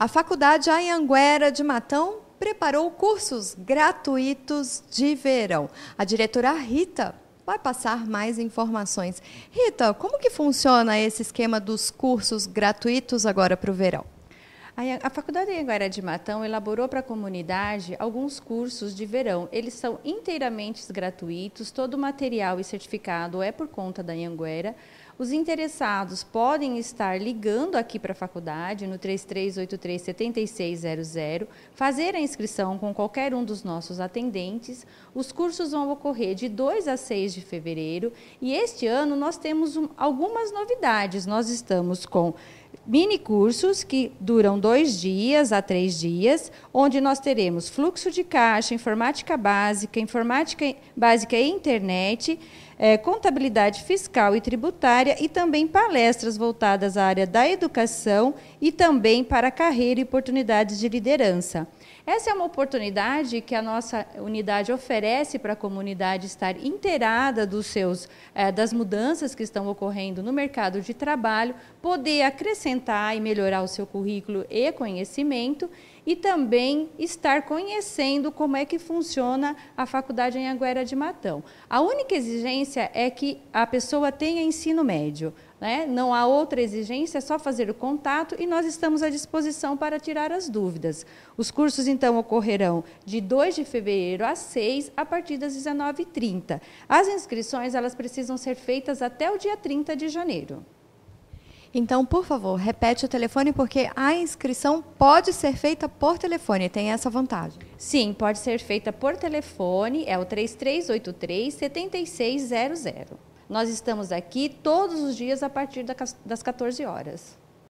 A Faculdade Anhanguera de Matão preparou cursos gratuitos de verão. A diretora Rita vai passar mais informações. Rita, como que funciona esse esquema dos cursos gratuitos agora para o verão? A Faculdade Anhanguera de Matão elaborou para a comunidade alguns cursos de verão. Eles são inteiramente gratuitos, todo o material e certificado é por conta da Anhanguera. Os interessados podem estar ligando aqui para a faculdade no 3383 7600, fazer a inscrição com qualquer um dos nossos atendentes. Os cursos vão ocorrer de 2 a 6 de fevereiro e este ano nós temos um, algumas novidades. Nós estamos com mini cursos que duram dois dias a três dias, onde nós teremos fluxo de caixa, informática básica, informática básica e internet é, contabilidade fiscal e tributária e também palestras voltadas à área da educação e também para carreira e oportunidades de liderança. Essa é uma oportunidade que a nossa unidade oferece para a comunidade estar inteirada dos seus, é, das mudanças que estão ocorrendo no mercado de trabalho, poder acrescentar e melhorar o seu currículo e conhecimento e também estar conhecendo como é que funciona a Faculdade em Anguera de Matão. A única exigência exigência é que a pessoa tenha ensino médio. Né? Não há outra exigência, é só fazer o contato e nós estamos à disposição para tirar as dúvidas. Os cursos, então, ocorrerão de 2 de fevereiro a 6, a partir das 19h30. As inscrições elas precisam ser feitas até o dia 30 de janeiro. Então, por favor, repete o telefone, porque a inscrição pode ser feita por telefone, tem essa vantagem. Sim, pode ser feita por telefone, é o 3383-7600. Nós estamos aqui todos os dias a partir das 14 horas.